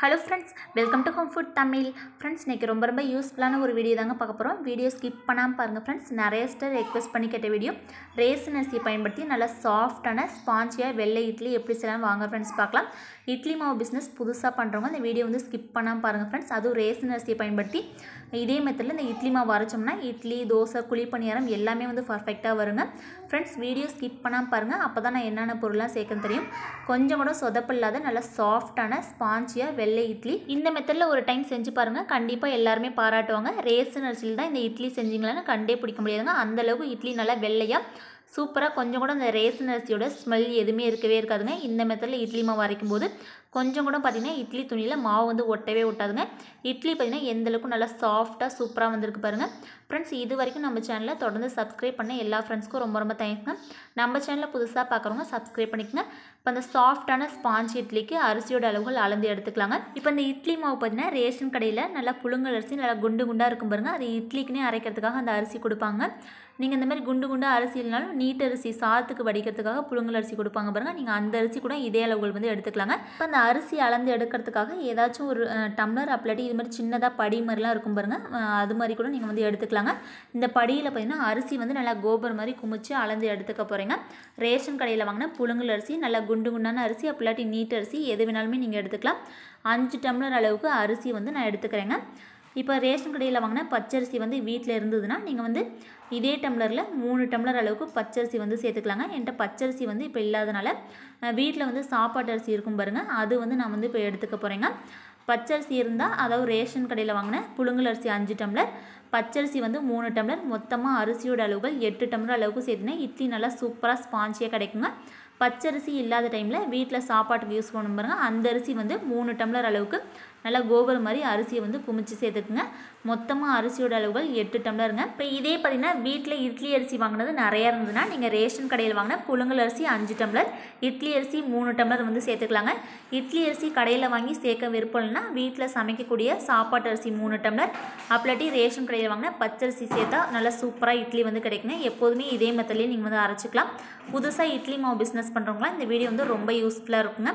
hello friends welcome to comfort Tamil friends இன்றைக்கி ரொம்ப ரொம்ப யூஸ்ஃபுல்லான ஒரு வீடியோ தாங்க பார்க்க போகிறோம் வீடியோ ஸ்கிப் பண்ணாமல் பாருங்கள் ஃப்ரெண்ட்ஸ் நிறைய ஸ்டர் ரெக்வஸ்ட் பண்ணி கேட்ட வீடியோ ரேசன் பயன்படுத்தி நல்லா சாஃப்டான ஸ்பாஞ்சியாக வெள்ளை இட்லி எப்படி செய்யலாம் வாங்க ஃப்ரெண்ட்ஸ் பார்க்கலாம் இட்லி மாவு பிஸ்னஸ் புதுசாக பண்ணுறவங்க அந்த வீடியோ வந்து ஸ்கிப் பண்ணாமல் பாருங்கள் ஃப்ரெண்ட்ஸ் அதுவும் ரேசன் அரிசியை பயன்படுத்தி இதே மெத்தடில் இந்த இட்லி மாவு வரைச்சோம்னா இட்லி தோசை குழி பணியாரம் எல்லாமே வந்து பர்ஃபெக்டாக வருங்க ஃப்ரெண்ட்ஸ் வீடியோ ஸ்கிப் பண்ணாமல் பாருங்கள் அப்போ தான் நான் என்னென்ன பொருளாக சேர்க்க தெரியும் கொஞ்சம் கூட சொதப்பில்லாத நல்லா சாஃப்டான ஸ்பாஞ்சியாக வெள்ளை இட்லி இந்த மெத்தடில் ஒரு டைம் செஞ்சு பாருங்கள் கண்டிப்பாக எல்லாருமே பாராட்டுவாங்க ரேசன் அரிசியில் தான் இந்த இட்லி செஞ்சிங்களான்னு கண்டே பிடிக்க முடியாதுங்க அந்தளவுக்கு இட்லி நல்லா வெள்ளையாக சூப்பராக கொஞ்சம் கூட அந்த ரேசன் அரிசியோட ஸ்மெல் எதுவுமே இருக்கவே இருக்காதுங்க இந்த மெத்தடில் இட்லி மாவு அரைக்கும் போது கொஞ்சம் கூட பார்த்திங்கன்னா இட்லி துணியில் மாவு வந்து ஒட்டவே ஒட்டாதுங்க இட்லி பார்த்திங்கன்னா எந்தளவுக்கும் நல்லா சாஃப்டாக சூப்பராக வந்திருக்கு பாருங்கள் ஃப்ரெண்ட்ஸ் இது வரைக்கும் நம்ம சேனலை தொடர்ந்து சப்ஸ்கிரைப் பண்ண எல்லா ஃப்ரெண்ட்ஸ்க்கும் ரொம்ப ரொம்ப தேங்க்ஸ்ங்க நம்ம சேனலில் புதுசாக பார்க்குறவங்க சப்ஸ்கிரைப் பண்ணிக்கோங்க இப்போ அந்த சாஃப்டான ஸ்பாஞ்ச் இட்லிக்கு அரிசியோட அளவுகள் அளந்து எடுத்துக்கலாங்க இப்போ இந்த இட்லி மாவு பார்த்தீங்கன்னா ரேஷன் கடையில் நல்லா புழுங்கல் அரிசி நல்லா குண்டு குண்டாக இருக்கும் பாருங்கள் அது இட்லிக்குன்னே அரைக்கிறதுக்காக அந்த அரிசி கொடுப்பாங்க நீங்கள் இந்த மாதிரி குண்டு குண்டாக அரிசி இல்லைனாலும் நீட் அரிசி சாத்துக்கு வடிக்கிறதுக்காக புழுங்கல் அரிசி கொடுப்பாங்க பாருங்கள் நீங்கள் அந்த அரிசி கூட இதே அளவுகள் வந்து எடுத்துக்கலாங்க இப்போ அந்த அரிசி அளந்து எடுக்கிறதுக்காக ஏதாச்சும் ஒரு டம்ளர் அப்படி இது மாதிரி சின்னதாக படி மாதிரிலாம் இருக்கும் பாருங்கள் அது மாதிரி கூட நீங்கள் வந்து எடுத்துக்கலாங்க இந்த படியில் பார்த்தீங்கன்னா அரிசி வந்து நல்லா கோபுரம் மாதிரி குமிச்சு அளந்து எடுத்துக்க போகிறீங்க ரேஷன் கடையில் வாங்கினா புழுங்கல் அரிசி நல்லா குண்டு குண்டு குண்டான அரிசி அப்படிலாட்டி நீட் அரிசி எது வேணாலுமே நீங்கள் எடுத்துக்கலாம் அஞ்சு டம்ளர் அளவுக்கு அரிசி வந்து நான் எடுத்துக்கிறேங்க இப்போ ரேஷன் கடையில் வாங்கினா பச்சரிசி வந்து வீட்டில் இருந்ததுன்னா நீங்கள் வந்து இதே டம்ளரில் மூணு டம்ளர் அளவுக்கு பச்சரிசி வந்து சேர்த்துக்கலாங்க என்கிட்ட பச்சரிசி வந்து இப்போ இல்லாதனால வீட்டில் வந்து சாப்பாட்டு அரிசி இருக்கும் பாருங்கள் அது வந்து நான் வந்து இப்போ எடுத்துக்க போகிறேங்க பச்சரிசி இருந்தால் அதாவது ரேஷன் கடையில் வாங்கினேன் புழுங்கல் அரிசி அஞ்சு டம்ளர் பச்சரிசி வந்து மூணு டம்ளர் மொத்தமாக அரிசியோட அளவுகள் எட்டு டம்ளர் அளவுக்கு சேர்த்துனேன் இட்லி நல்லா சூப்பராக ஸ்பாஞ்சியாக கிடைக்குங்க பச்சரிசி இல்லாத டைமில் வீட்டில் சாப்பாட்டுக்கு யூஸ் பண்ணும் பாருங்கள் அந்த அரிசி வந்து மூணு டம்ளர் அளவுக்கு நல்லா கோபுரம் மாதிரி அரிசியை வந்து குமிச்சு சேர்த்துக்குங்க மொத்தமாக அரிசியோட அளவுகள் எட்டு டம்ளருங்க இப்போ இதே பார்த்திங்கன்னா வீட்டில் இட்லி அரிசி வாங்கினது நிறையா இருந்ததுன்னா நீங்கள் ரேஷன் கடையில் வாங்கின புழுங்கல் அரிசி அஞ்சு டம்ளர் இட்லி அரிசி மூணு டம்ளர் வந்து சேர்த்துக்கலாங்க இட்லி அரிசி கடையில் வாங்கி சேர்க்க விருப்பம்னா வீட்டில் சமைக்கக்கூடிய சாப்பாட்டு அரிசி மூணு டம்ளர் அப்பலாட்டி ரேஷன் கடையில் வாங்கினா பச்சரிசி சேர்த்தா நல்லா சூப்பராக இட்லி வந்து கிடைக்குங்க எப்போதுமே இதே மெத்தட்லேயே நீங்கள் வந்து அரைச்சிக்கலாம் புதுசாக இட்லி மாவு பிஸ்னஸ் பண்ணுறவங்களாம் இந்த வீடியோ வந்து ரொம்ப யூஸ்ஃபுல்லாக இருக்குங்க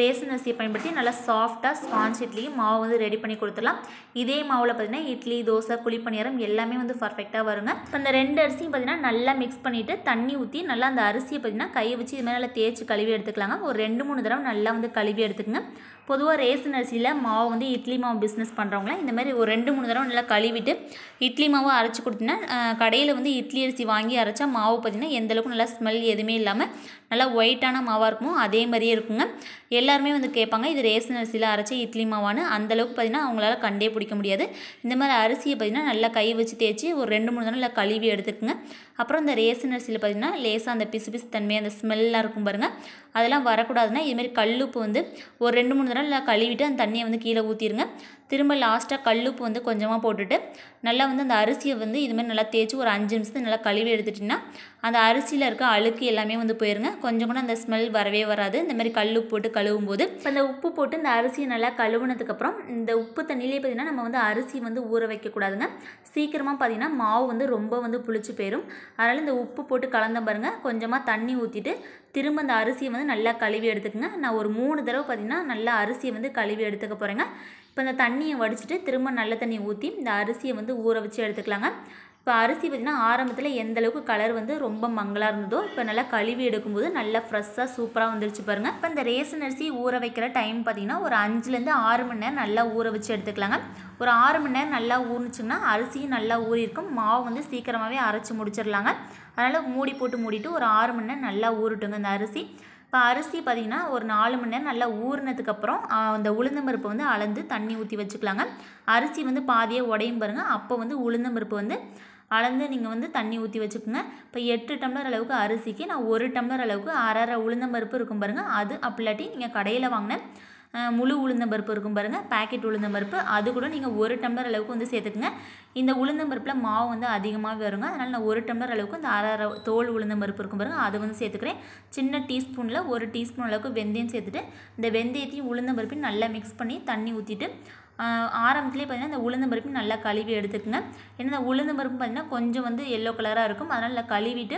ரேஷன் அரிசியை பயன்படுத்தி நல்லா சாஃப்டாக ஸ்பான்ச் இட்லி வச்சும் மாவை வந்து ரெடி பண்ணி கொடுத்துடலாம் இதே மாவில் பார்த்தீங்கன்னா இட்லி தோசை குழிப்பணியாரம் எல்லாமே வந்து பர்ஃபெக்டாக வருங்க அந்த ரெண்டு அரிசியும் பார்த்திங்கன்னா நல்லா மிக்ஸ் பண்ணிவிட்டு தண்ணி ஊற்றி நல்லா அந்த அரிசியை பார்த்திங்கன்னா கையை வச்சு இது மாதிரி நல்லா தேய்ச்சி கழுவி எடுத்துக்கலாங்க ஒரு ரெண்டு மூணு தடவை நல்லா வந்து கழுவி எடுத்துக்கங்க பொதுவாக ரேசன் அரிசியில் மாவு வந்து இட்லி மாவு பிஸ்னஸ் பண்ணுறவங்களாம் இந்த மாதிரி ஒரு ரெண்டு மூணு தடவை நல்லா கழுவிட்டு இட்லி மாவு அரைச்சி கொடுத்தீங்கன்னா கடையில் வந்து இட்லி அரிசி வாங்கி அரைச்சா மாவு பார்த்திங்கன்னா எந்தளவுக்கு நல்லா ஸ்மெல் எதுவுமே இல்லாமல் நல்லா ஒயிட்டான மாவாக இருக்குமோ அதே மாதிரியே இருக்குங்க எல்லாருமே வந்து கேட்பாங்க இது ரேசன் அரிசியில் அரைச்சி இட்லி மாவான்னு இருக்கான்னு அந்தளவுக்கு பார்த்திங்கன்னா அவங்களால கண்டே பிடிக்க முடியாது இந்த மாதிரி அரிசியை பார்த்திங்கன்னா நல்லா கை வச்சு தேய்ச்சி ஒரு ரெண்டு மூணு தடவை நல்லா கழுவி எடுத்துக்கோங்க அப்புறம் இந்த ரேசன் அரிசியில் பார்த்திங்கன்னா லேசாக அந்த பிசு பிசு தன்மை அந்த ஸ்மெல்லாம் இருக்கும் பாருங்கள் அதெல்லாம் வரக்கூடாதுன்னா இதுமாரி கல்லுப்பு வந்து ஒரு ரெண்டு மூணு தடவை நல்லா கழுவிட்டு அந்த தண்ணியை வந்து கீழே ஊற்றிடுங்க திரும்ப லாஸ்ட்டாக கல்லுப்பு வந்து கொஞ்சமாக போட்டுட்டு நல்லா வந்து அந்த அரிசியை வந்து இதுமாதிரி நல்லா தேய்ச்சி ஒரு அஞ்சு நிமிஷத்து நல்லா கழுவி எடுத்துட்டிங்கன்னா அந்த அரிசியில் இருக்க அழுக்கு எல்லாமே வந்து போயிருங்க கொஞ்சம் கூட அந்த ஸ்மெல் வரவே வராது இந்தமாதிரி கல் உப்பு போட்டு கழுவும் போது அந்த உப்பு போட்டு இந்த அரிசியை நல்லா கழுவுனதுக்கப்புறம் இந்த உப்பு தண்ணியிலே பார்த்திங்கன்னா நம்ம வந்து அரிசி வந்து ஊற வைக்கக்கூடாதுங்க சீக்கிரமாக பார்த்திங்கன்னா மாவு வந்து ரொம்ப வந்து புளிச்சு போயிடும் அதனால் இந்த உப்பு போட்டு கலந்த பாருங்கள் கொஞ்சமாக தண்ணி ஊற்றிட்டு திரும்ப அந்த அரிசியை வந்து நல்லா கழுவி எடுத்துக்கோங்க நான் ஒரு மூணு தடவை பார்த்திங்கன்னா நல்லா அரிசியை வந்து கழுவி எடுத்துக்க போகிறேங்க இப்போ இந்த தண்ணியை வடிச்சிட்டு திரும்ப நல்ல தண்ணி ஊற்றி இந்த அரிசியை வந்து ஊற வச்சு எடுத்துக்கலாங்க இப்போ அரிசி பார்த்திங்கன்னா ஆரம்பத்தில் எந்தளவுக்கு கலர் வந்து ரொம்ப மங்களாக இருந்ததோ இப்போ நல்லா கழுவி எடுக்கும்போது நல்லா ஃப்ரெஷ்ஷாக சூப்பராக வந்துருச்சு பாருங்கள் இப்போ இந்த ரேசன் அரிசி ஊற வைக்கிற டைம் பார்த்திங்கன்னா ஒரு அஞ்சுலேருந்து ஆறு மணி நேரம் நல்லா ஊற வச்சு எடுத்துக்கலாங்க ஒரு ஆறு மணி நேரம் நல்லா ஊறுச்சுங்கன்னா அரிசியும் நல்லா ஊறியிருக்கும் மாவு வந்து சீக்கிரமாகவே அரைச்சி முடிச்சிடலாங்க அதனால் மூடி போட்டு மூடிட்டு ஒரு ஆறு மணி நேரம் நல்லா ஊறட்டுங்க இந்த அரிசி இப்போ அரிசி பார்த்திங்கன்னா ஒரு நாலு மணி நேரம் நல்லா ஊறினதுக்கப்புறம் அந்த உளுந்தம்பருப்பு வந்து அளந்து தண்ணி ஊற்றி வச்சுக்கலாங்க அரிசி வந்து பாதியே உடையும் பாருங்கள் அப்போ வந்து உளுந்தம்பருப்பு வந்து அளந்து நீங்கள் வந்து தண்ணி ஊற்றி வச்சுக்கோங்க இப்போ எட்டு டம்ளர் அளவுக்கு அரிசிக்கு நான் ஒரு டம்ளர் அளவுக்கு அரை அரை உளுந்தம்பருப்பு இருக்கும் பாருங்கள் அது அப்படிலாட்டி நீங்கள் கடையில் வாங்கினேன் முழு உளுந்தம் பருப்பு இருக்கும் பாருங்கள் பேக்கெட் உளுந்தம் பருப்பு அது கூட நீங்கள் ஒரு டம்ளர் அளவுக்கு வந்து சேர்த்துக்குங்க இந்த உளுந்தம் பருப்பில் மாவு வந்து அதிகமாக வருங்க அதனால் நான் ஒரு டம்ளர் அளவுக்கு இந்த அரை தோல் உளுந்தம் பருப்பு இருக்கும் பாருங்கள் அதை வந்து சேர்த்துக்கிறேன் சின்ன டீஸ்பூனில் ஒரு டீஸ்பூன் அளவுக்கு வெந்தயம் சேர்த்துட்டு இந்த வெந்தயத்தையும் உளுந்தம் பருப்பையும் நல்லா மிக்ஸ் பண்ணி தண்ணி ஊற்றிட்டு ஆரம்பத்துலேயே பார்த்தீங்கன்னா இந்த உளுந்தம் பருப்பு நல்லா கழுவி எடுத்துக்கங்க ஏன்னா இந்த உளுந்தம் பருப்பு பார்த்திங்கன்னா கொஞ்சம் வந்து எல்லோ கலராக இருக்கும் அதனால் கழுவிட்டு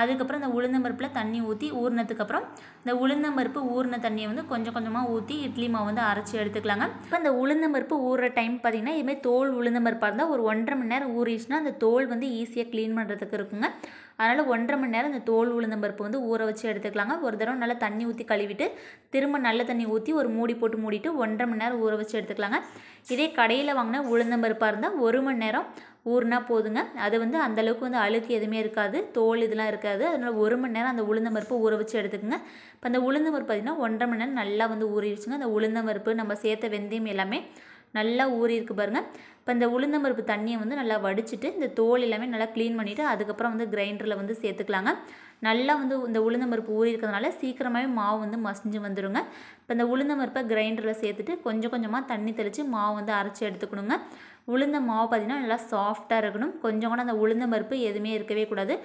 அதுக்கப்புறம் இந்த உளுந்தம்பருப்பில் தண்ணி ஊற்றி ஊறினதுக்கப்புறம் இந்த உளுந்தம்பருப்பு ஊறின தண்ணியை வந்து கொஞ்சம் கொஞ்சமாக ஊற்றி இட்லி மாவு வந்து அரைச்சி எடுத்துக்கலாங்க இப்போ இந்த உளுந்தம்பருப்பு ஊறுற டைம் பார்த்திங்கன்னா இதுமாதிரி தோல் உளுந்தம்பருப்பாக இருந்தால் ஒரு ஒன்றரை மணி நேரம் ஊறிச்சுன்னா அந்த தோல் வந்து ஈஸியாக க்ளீன் பண்ணுறதுக்கு இருக்குங்க அதனால் ஒன்றரை மணி நேரம் இந்த தோல் உளுந்தம்பருப்பு வந்து ஊற வச்சு எடுத்துக்கலாங்க ஒரு தடவை நல்லா தண்ணி ஊற்றி கழுவிட்டு திரும்ப நல்ல தண்ணி ஊற்றி ஒரு மூடி போட்டு மூடிட்டு ஒன்றரை மணி நேரம் ஊற வச்சு எடுத்துக்கலாங்க இதே கடையில் வாங்கினா பருப்பாக இருந்தால் ஒரு மணி நேரம் ஊறுனா போதுங்க அது வந்து அந்தளவுக்கு வந்து அழுக்கு எதுவுமே இருக்காது தோல் இதெல்லாம் இருக்காது அதனால் ஒரு மணி நேரம் அந்த பருப்பு ஊற வச்சு எடுத்துக்கோங்க இப்போ அந்த பருப்பு பார்த்திங்கன்னா ஒன்றரை மணி நேரம் நல்லா வந்து ஊறிடுச்சுங்க அந்த உளுந்தம்பருப்பு நம்ம சேர்த்த வெந்தயம் எல்லாமே நல்லா ஊறியிருக்கு பாருங்கள் இப்போ இந்த உளுந்தம்பருப்பு தண்ணியை வந்து நல்லா வடிச்சிட்டு இந்த தோல் எல்லாமே நல்லா க்ளீன் பண்ணிவிட்டு அதுக்கப்புறம் வந்து கிரைண்டரில் வந்து சேர்த்துக்கலாங்க நல்லா வந்து இந்த உளுந்தம்பருப்பு ஊறி இருக்கிறதுனால சீக்கிரமாகவே மாவு வந்து மசிஞ்சு வந்துடுங்க இப்போ இந்த உளுந்தம்பருப்பை கிரைண்டரில் சேர்த்துட்டு கொஞ்சம் கொஞ்சமாக தண்ணி தெளித்து மாவு வந்து அரைச்சி எடுத்துக்கணுங்க உளுந்த மாவு பார்த்திங்கன்னா நல்லா சாஃப்டாக இருக்கணும் கொஞ்சம் கூட அந்த உளுந்த பருப்பு எதுவுமே இருக்கவே கூடாது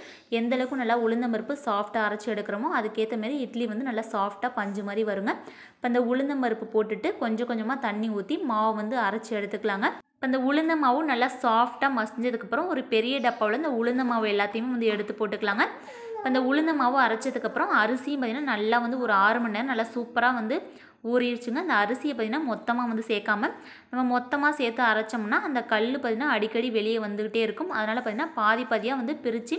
எந்தளவுக்கு நல்லா உளுந்த சாஃப்ட்டாக சாஃப்டாக அரைச்சி எடுக்கிறோமோ அதுக்கேற்ற மாரி இட்லி வந்து நல்லா சாஃப்டாக பஞ்சு மாதிரி வருங்க இப்போ அந்த உளுந்த பருப்பு போட்டுட்டு கொஞ்சம் கொஞ்சமாக தண்ணி ஊற்றி மாவு வந்து அரைச்சி எடுத்துக்கலாங்க இப்போ இந்த உளுந்த மாவும் நல்லா சாஃப்டாக மசிஞ்சதுக்கப்புறம் ஒரு பெரிய டப்பாவில் இந்த உளுந்த மாவு எல்லாத்தையுமே வந்து எடுத்து போட்டுக்கலாங்க இப்போ இந்த உளுந்த மாவு அரைச்சதுக்கப்புறம் அரிசியும் பார்த்திங்கன்னா நல்லா வந்து ஒரு ஆறு மணி நேரம் நல்லா சூப்பராக வந்து ஊறிடுச்சுங்க அந்த அரிசியை பார்த்திங்கன்னா மொத்தமாக வந்து சேர்க்காம நம்ம மொத்தமாக சேர்த்து அரைச்சோம்னா அந்த கல் பார்த்திங்கன்னா அடிக்கடி வெளியே வந்துக்கிட்டே இருக்கும் அதனால் பார்த்திங்கன்னா பாதி பாதியாக வந்து பிரித்து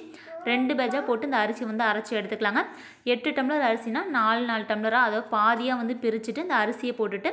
ரெண்டு பேஜாக போட்டு இந்த அரிசி வந்து அரைச்சி எடுத்துக்கலாங்க எட்டு டம்ளர் அரிசினா நாலு நாலு டம்ளராக அதாவது பாதியாக வந்து பிரிச்சுட்டு இந்த அரிசியை போட்டுட்டு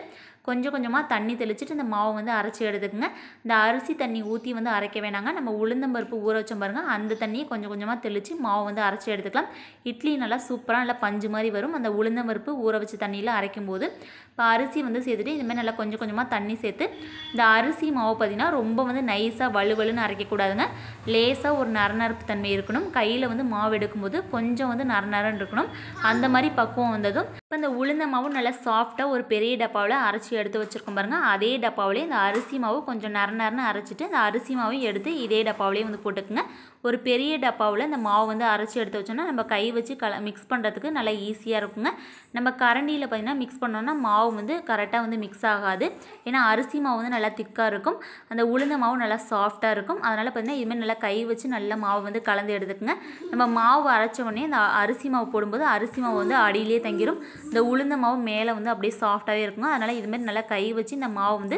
கொஞ்சம் கொஞ்சமாக தண்ணி தெளிச்சுட்டு இந்த மாவை வந்து அரைச்சி எடுத்துக்கோங்க இந்த அரிசி தண்ணி ஊற்றி வந்து அரைக்க வேணாங்க நம்ம உளுந்தம்பருப்பு ஊற வச்சோம் பாருங்கள் அந்த தண்ணியை கொஞ்சம் கொஞ்சமாக தெளித்து மாவை வந்து அரைச்சி எடுத்துக்கலாம் இட்லி நல்லா சூப்பராக நல்லா பஞ்சு மாதிரி வரும் அந்த உளுந்தம்பருப்பு ஊற வச்ச தண்ணியில் அரைக்கும் போது இப்போ அரிசி வந்து சேர்த்துட்டு இந்தமாதிரி நல்லா கொஞ்சம் கொஞ்சமாக தண்ணி சேர்த்து இந்த அரிசி மாவு பார்த்திங்கன்னா ரொம்ப வந்து நைஸாக வலுவலுன்னு அரைக்கக்கூடாதுங்க லேசாக ஒரு நறுநறுப்பு தன்மை இருக்கணும் கையில் வந்து மாவு எடுக்கும்போது கொஞ்சம் வந்து நர நரன்னு இருக்கணும் அந்த மாதிரி பக்குவம் வந்ததும் இப்போ இந்த உளுந்த மாவும் நல்லா சாஃப்டாக ஒரு பெரிய டப்பாவில் அரைச்சி எடுத்து வச்சுருக்கோம் பாருங்கள் அதே டப்பாவிலே இந்த அரிசி மாவு கொஞ்சம் நர நரன்னு அரைச்சிட்டு இந்த அரிசி மாவையும் எடுத்து இதே டப்பாவிலே வந்து போட்டுக்குங்க ஒரு பெரிய டப்பாவில் இந்த மாவு வந்து அரைச்சி எடுத்து வச்சோன்னா நம்ம கை வச்சு கல மிக்ஸ் பண்ணுறதுக்கு நல்லா ஈஸியாக இருக்குங்க நம்ம கரண்டியில் பார்த்திங்கன்னா மிக்ஸ் பண்ணோன்னா மாவு வந்து கரெக்டாக வந்து மிக்ஸ் ஆகாது ஏன்னா அரிசி மாவு வந்து நல்லா திக்காக இருக்கும் அந்த உளுந்த மாவு நல்லா சாஃப்டாக இருக்கும் அதனால் பார்த்திங்கன்னா இதுமாதிரி நல்லா கை வச்சு நல்லா மாவு வந்து கலந்து எடுத்துக்குங்க நம்ம மாவு அரைச்ச உடனே இந்த அரிசி மாவு போடும்போது அரிசி மாவு வந்து அடியிலே தங்கிடும் இந்த உளுந்த மாவு மேலே வந்து அப்படியே சாஃப்டாகவே இருக்குங்க அதனால் இதுமாரி நல்லா கை வச்சு இந்த மாவு வந்து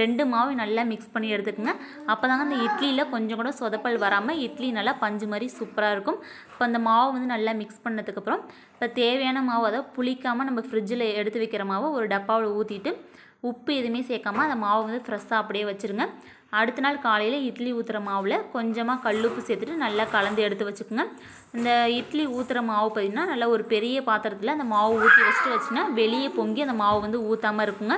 ரெண்டு மாவு நல்லா மிக்ஸ் பண்ணி எடுத்துக்கோங்க அப்போ தாங்க இந்த இட்லியில் கொஞ்சம் கூட சொதப்பல் வராமல் இட்லி நல்லா பஞ்சு மாதிரி சூப்பராக இருக்கும் இப்போ அந்த மாவு வந்து நல்லா மிக்ஸ் பண்ணதுக்கப்புறம் இப்போ தேவையான மாவு அதை புளிக்காமல் நம்ம ஃப்ரிட்ஜில் எடுத்து வைக்கிற மாவு ஒரு டப்பாவில் ஊற்றிட்டு உப்பு எதுவுமே சேர்க்காமல் அந்த மாவு வந்து ஃப்ரெஷ்ஷாக அப்படியே வச்சுருங்க அடுத்த நாள் காலையில் இட்லி ஊற்றுற மாவில் கொஞ்சமாக கல் உப்பு சேர்த்துட்டு நல்லா கலந்து எடுத்து வச்சுக்கோங்க இந்த இட்லி ஊற்றுற மாவு பார்த்திங்கன்னா நல்லா ஒரு பெரிய பாத்திரத்தில் அந்த மாவு ஊற்றி வச்சுட்டு வச்சுன்னா வெளியே பொங்கி அந்த மாவு வந்து ஊற்றாமல் இருக்குங்க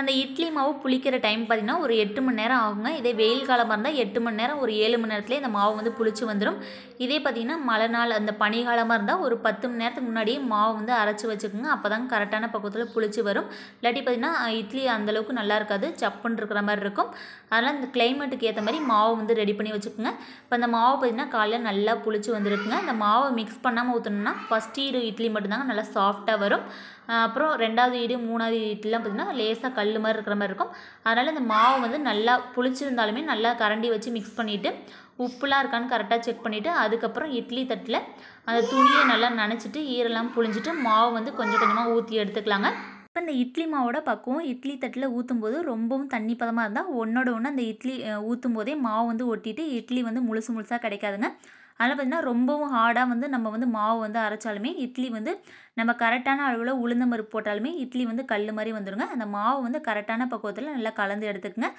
அந்த இட்லி மாவு புளிக்கிற டைம் பார்த்திங்கன்னா ஒரு எட்டு மணி நேரம் ஆகுங்க இதே வெயில் காலமாக இருந்தால் எட்டு மணி நேரம் ஒரு ஏழு மணி நேரத்துலேயே இந்த மாவு வந்து புளிச்சு வந்துடும் இதே பார்த்திங்கன்னா மழை நாள் அந்த பனிகாலமாக இருந்தால் ஒரு பத்து மணி நேரத்துக்கு முன்னாடியே மாவு வந்து அரைச்சி வச்சுக்கோங்க அப்போ தான் கரெக்டான பக்கத்தில் புளிச்சு வரும் இல்லாட்டி பார்த்திங்கன்னா இட்லி அந்தளவுக்கு நல்லா இருக்காது சப்புன்னு இருக்கிற மாதிரி இருக்கும் அதனால் இந்த கிளைமேட்டுக்கு ஏற்ற மாதிரி மாவு வந்து ரெடி பண்ணி வச்சுக்கோங்க இப்போ அந்த மாவு பார்த்திங்கன்னா காலையில் நல்லா புளிச்சு வந்துருக்குங்க இந்த மாவை மிக்ஸ் பண்ணாமல் ஊற்றணும்னா ஃபஸ்ட்டு ஈடு இட்லி மட்டும்தாங்க நல்லா சாஃப்டாக வரும் அப்புறம் ரெண்டாவது ஈடு மூணாவது ஈட்டுலாம் பார்த்திங்கன்னா லேசாக கல் மாதிரி இருக்கிற மாதிரி இருக்கும் அதனால் இந்த மாவு வந்து நல்லா புளிச்சிருந்தாலுமே நல்லா கரண்டி வச்சு மிக்ஸ் பண்ணிவிட்டு உப்புலாம் இருக்கான்னு கரெக்டாக செக் பண்ணிவிட்டு அதுக்கப்புறம் இட்லி தட்டில் அந்த துணியை நல்லா நனைச்சிட்டு ஈரெல்லாம் புளிஞ்சிட்டு மாவு வந்து கொஞ்சம் கொஞ்சமாக ஊற்றி எடுத்துக்கலாங்க இப்போ இந்த இட்லி மாவோட பக்குவம் இட்லி தட்டில் ஊற்றும் போது ரொம்பவும் தண்ணி பதமாக இருந்தால் ஒன்றோட ஒன்று அந்த இட்லி ஊற்றும் போதே மாவு வந்து ஒட்டிட்டு இட்லி வந்து முழுசு முழுசாக கிடைக்காதுங்க அதனால் பார்த்திங்கன்னா ரொம்பவும் ஹார்டாக வந்து நம்ம வந்து மாவு வந்து அரைச்சாலுமே இட்லி வந்து நம்ம கரெக்டான அளவில் உளுந்த மருப்பு போட்டாலுமே இட்லி வந்து கல் மாதிரி வந்துடுங்க அந்த மாவு வந்து கரெக்டான பக்குவத்தில் நல்லா கலந்து எடுத்துக்கோங்க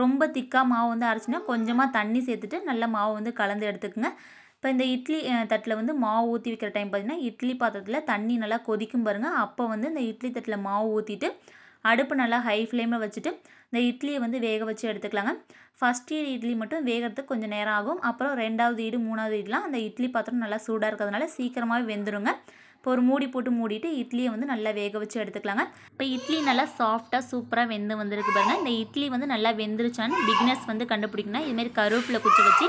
ரொம்ப திக்காக மாவு வந்து அரைச்சினா கொஞ்சமாக தண்ணி சேர்த்துட்டு நல்லா மாவு வந்து கலந்து எடுத்துக்கோங்க இப்போ இந்த இட்லி தட்டில் வந்து மாவு ஊற்றி வைக்கிற டைம் பார்த்திங்கன்னா இட்லி பாத்திரத்தில் தண்ணி நல்லா கொதிக்கும் பாருங்கள் அப்போ வந்து இந்த இட்லி தட்டில் மாவு ஊற்றிட்டு அடுப்பு நல்லா ஹை ஃப்ளேமில் வச்சுட்டு இந்த இட்லியை வந்து வேக வச்சு எடுத்துக்கலாங்க ஃபஸ்ட் ஈடு இட்லி மட்டும் வேகிறதுக்கு கொஞ்சம் நேரம் ஆகும் அப்புறம் ரெண்டாவது ஈடு மூணாவது ஈடுலாம் அந்த இட்லி பாத்திரம் நல்லா சூடாக இருக்கிறதுனால சீக்கிரமாகவே வெந்துருங்க இப்போ ஒரு மூடி போட்டு மூடிட்டு இட்லியை வந்து நல்லா வேக வச்சு எடுத்துக்கலாங்க இப்போ இட்லி நல்லா சாஃப்டாக சூப்பராக வெந்து வந்திருக்கு பாருங்கள் இந்த இட்லி வந்து நல்லா வெந்துருச்சான்னு பிக்னஸ் வந்து கண்டுபிடிக்கணும் இதுமாரி கருவேப்பிலை குச்சி வச்சு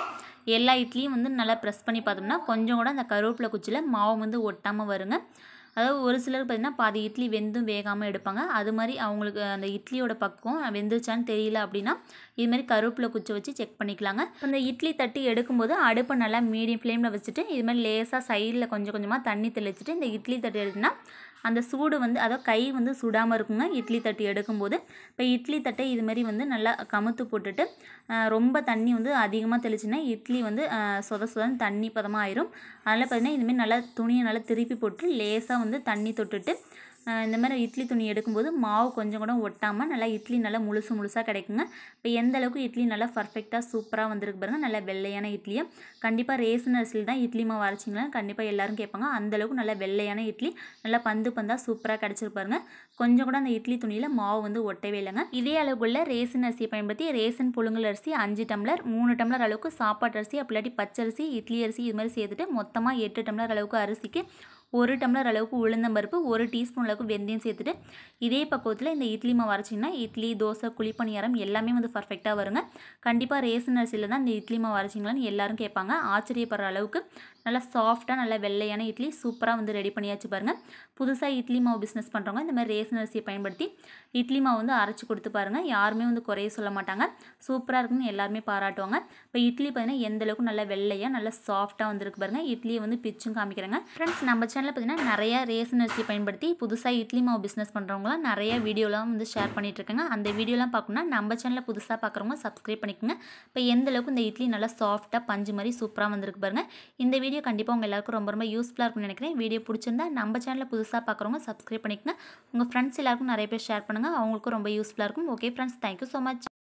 எல்லா இட்லியும் வந்து நல்லா ப்ரெஸ் பண்ணி பார்த்தோம்னா கொஞ்சம் கூட அந்த கருவேப்பிலை குச்சியில் மாவு வந்து ஒட்டாமல் வருங்க அதாவது ஒரு சிலர் பார்த்திங்கன்னா பாதி இட்லி வெந்தும் வேகாமல் எடுப்பாங்க அது மாதிரி அவங்களுக்கு அந்த இட்லியோட பக்கம் வெந்துருச்சான்னு தெரியல அப்படின்னா மாதிரி கருவேப்பிலை குச்சி வச்சு செக் பண்ணிக்கலாங்க அந்த இட்லி தட்டி எடுக்கும்போது அடுப்பை நல்லா மீடியம் ஃப்ளேமில் வச்சுட்டு இது மாதிரி லேசாக சைடில் கொஞ்சம் கொஞ்சமாக தண்ணி தெளிச்சுட்டு இந்த இட்லி தட்டி எடுத்துனா அந்த சூடு வந்து அதோ கை வந்து சுடாமல் இருக்குங்க இட்லி தட்டு எடுக்கும்போது இப்போ இட்லி தட்டை இதுமாதிரி வந்து நல்லா கமுத்து போட்டுட்டு ரொம்ப தண்ணி வந்து அதிகமாக தெளிச்சுன்னா இட்லி வந்து சொத சொதன்னு தண்ணி பதமாக ஆயிரும் அதில் பார்த்தீங்கன்னா இதுமாரி நல்லா துணியை நல்லா திருப்பி போட்டு லேசாக வந்து தண்ணி தொட்டுட்டு இந்த மாதிரி இட்லி துணி எடுக்கும்போது மாவு கொஞ்சம் கூட ஒட்டாமல் நல்லா இட்லி நல்லா முழுசு முழுசாக கிடைக்குங்க இப்போ எந்த அளவுக்கு இட்லி நல்லா பர்ஃபெக்டாக சூப்பராக வந்திருக்கு பாருங்கள் நல்லா வெள்ளையான இட்லியை கண்டிப்பாக ரேசன் அரிசியில் தான் இட்லி மாவு அரைச்சிங்களா கண்டிப்பாக எல்லோரும் கேட்பாங்க அந்தளவுக்கு நல்லா வெள்ளையான இட்லி நல்லா பந்து பந்தாக சூப்பராக கிடச்சிருப்பாருங்க கொஞ்சம் கூட அந்த இட்லி துணியில் மாவு வந்து ஒட்டவே இல்லைங்க இதே அளவுக்குள்ள ரேசன் அரிசியை பயன்படுத்தி ரேசன் புழுங்கல் அரிசி அஞ்சு டம்ளர் மூணு டம்ளர் அளவுக்கு சாப்பாட்டு அரிசி அப்படி இல்லாட்டி பச்சரிசி இட்லி அரிசி இது மாதிரி சேர்த்துட்டு மொத்தமாக எட்டு டம்ளர் அளவுக்கு அரிசிக்கு ஒரு டம்ளர் அளவுக்கு உளுந்தம்பருப்பு ஒரு டீஸ்பூன் அளவுக்கு வெந்தயம் சேர்த்துட்டு இதே பக்குவத்தில் இந்த இட்லி மாவு அரைச்சிங்கன்னா இட்லி தோசை குழிப்பணியாரம் எல்லாமே வந்து பர்ஃபெக்டாக வருங்க கண்டிப்பாக ரேசன் அரிசியில் தான் இந்த இட்லி மாவு அரைச்சிங்களான்னு எல்லாரும் கேட்பாங்க ஆச்சரியப்படுற அளவுக்கு நல்லா சாஃப்டாக நல்லா வெள்ளையான இட்லி சூப்பராக வந்து ரெடி பண்ணியாச்சு பாருங்கள் புதுசாக இட்லி மாவு பிஸ்னஸ் பண்ணுறவங்க இந்த மாதிரி ரேஷன் அரிசியை பயன்படுத்தி இட்லி மாவு வந்து அரைச்சி கொடுத்து பாருங்கள் யாருமே வந்து குறைய சொல்ல மாட்டாங்க சூப்பராக இருக்குன்னு எல்லாருமே பாராட்டுவாங்க இப்போ இட்லி பார்த்தீங்கன்னா எந்தளவுக்கு நல்லா வெள்ளையாக நல்லா சாஃப்டாக வந்துருக்கு பாருங்கள் இட்லியை வந்து பிச்சும் காமிக்கிறாங்க ஃப்ரெண்ட்ஸ் நம்ம சேனலில் பார்த்தீங்கன்னா நிறையா ரேஷன் அரிசியை பயன்படுத்தி புதுசாக இட்லி மாவு பிஸ்னஸ் பண்ணுறவங்களாம் நிறைய வீடியோலாம் வந்து ஷேர் பண்ணிகிட்ருக்காங்க அந்த வீடியோலாம் பார்க்கணும்னா நம்ம சேனலில் புதுசாக பார்க்குறவங்க சப்ஸ்கிரைப் பண்ணிக்கோங்க இப்போ எந்தளவுக்கு இந்த இட்லி நல்லா சாஃப்டாக பஞ்சு மாதிரி சூப்பராக வந்திருக்கு பாருங்கள் இந்த வீடியோ வீடியோ கண்டிப்பாக உங்கள் எல்லாருக்கும் ரொம்ப ரொம்ப யூஸ்ஃபுல்லாக இருக்கும்னு நினைக்கிறேன் வீடியோ பிடிச்சிருந்தா நம்ம சேனலில் புதுசாக பார்க்குறவங்க சப்ஸ்கிரைப் பண்ணிக்கோங்க உங்கள் ஃப்ரெண்ட்ஸ் எல்லாருக்கும் நிறைய பேர் ஷேர் பண்ணுங்கள் அவங்களுக்கும் ரொம்ப யூஸ்ஃபுல்லாக இருக்கும் okay friends thank you so much